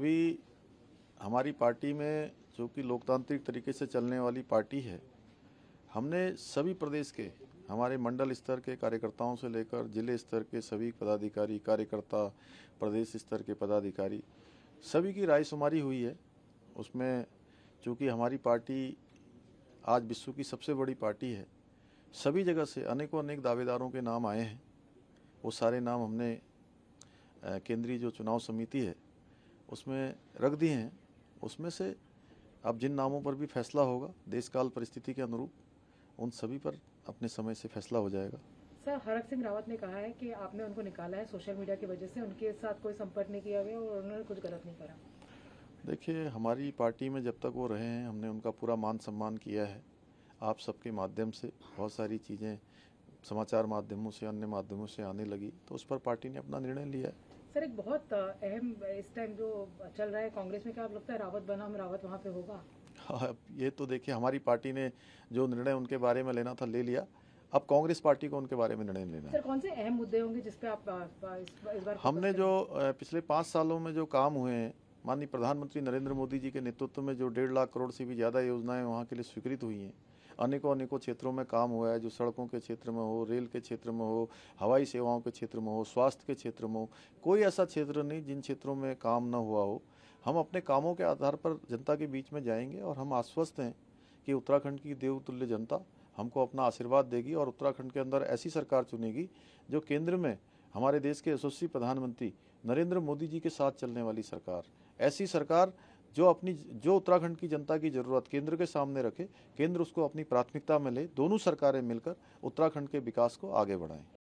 अभी हमारी पार्टी में जो कि लोकतांत्रिक तरीके से चलने वाली पार्टी है हमने सभी प्रदेश के हमारे मंडल स्तर के कार्यकर्ताओं से लेकर जिले स्तर के सभी पदाधिकारी कार्यकर्ता प्रदेश स्तर के पदाधिकारी सभी की राय शुमारी हुई है उसमें चूँकि हमारी पार्टी आज विश्व की सबसे बड़ी पार्टी है सभी जगह से अनेकों अनेक दावेदारों के नाम आए हैं वो सारे नाम हमने केंद्रीय जो चुनाव समिति है उसमें रख दिए हैं उसमें से अब जिन नामों पर भी फैसला होगा देश काल परिस्थिति के अनुरूप उन सभी पर अपने समय से फैसला हो जाएगा सर हरक सिंह रावत ने कहा है कि आपने उनको निकाला है सोशल मीडिया की वजह से उनके साथ कोई संपर्क नहीं किया गया और उन्होंने कुछ गलत नहीं करा देखिए हमारी पार्टी में जब तक वो रहे हैं हमने उनका पूरा मान सम्मान किया है आप सबके माध्यम से बहुत सारी चीज़ें समाचार माध्यमों से अन्य माध्यमों से आने लगी तो उस पर पार्टी ने अपना निर्णय लिया है सर एक बहुत अहम इस टाइम जो चल रहा है कांग्रेस में क्या आप लगता है रावत बनाम रावत वहाँ पे होगा हाँ, ये तो देखिए हमारी पार्टी ने जो निर्णय उनके बारे में लेना था ले लिया अब कांग्रेस पार्टी को उनके बारे में निर्णय लेना सर कौन से अहम मुद्दे होंगे जिसपे आप इस बार हमने जो पिछले पाँच सालों में जो काम हुए हैं माननीय प्रधानमंत्री नरेंद्र मोदी जी के नेतृत्व में जो डेढ़ लाख करोड़ से भी ज़्यादा योजनाएं वहाँ के लिए स्वीकृत हुई हैं अनेकों अनेकों क्षेत्रों में काम हुआ है जो सड़कों के क्षेत्र में हो रेल के क्षेत्र में हो हवाई सेवाओं के क्षेत्र में हो स्वास्थ्य के क्षेत्र में हो कोई ऐसा क्षेत्र नहीं जिन क्षेत्रों में काम न हुआ हो हम अपने कामों के आधार पर जनता के बीच में जाएंगे और हम आश्वस्त हैं कि उत्तराखंड की देवतुल्य जनता हमको अपना आशीर्वाद देगी और उत्तराखंड के अंदर ऐसी सरकार चुनेगी जो केंद्र में हमारे देश के यशस्वी प्रधानमंत्री नरेंद्र मोदी जी के साथ चलने वाली सरकार ऐसी सरकार जो अपनी जो उत्तराखंड की जनता की ज़रूरत केंद्र के सामने रखे केंद्र उसको अपनी प्राथमिकता में ले दोनों सरकारें मिलकर उत्तराखंड के विकास को आगे बढ़ाएं